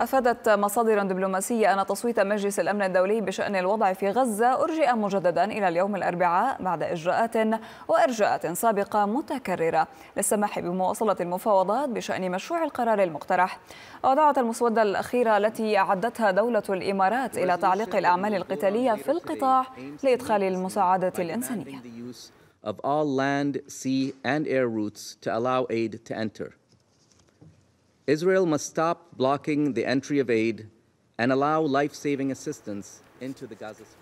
أفادت مصادر دبلوماسية أن تصويت مجلس الأمن الدولي بشأن الوضع في غزة أرجئ مجددا إلى اليوم الأربعاء بعد إجراءات وإرجاءات سابقة متكررة للسماح بمواصلة المفاوضات بشأن مشروع القرار المقترح ودعت المسودة الأخيرة التي أعدتها دولة الإمارات إلى تعليق الأعمال القتالية في القطاع لإدخال المساعدة الإنسانية of all land, sea, and air routes to allow aid to enter. Israel must stop blocking the entry of aid and allow life saving assistance into the Gaza Strip.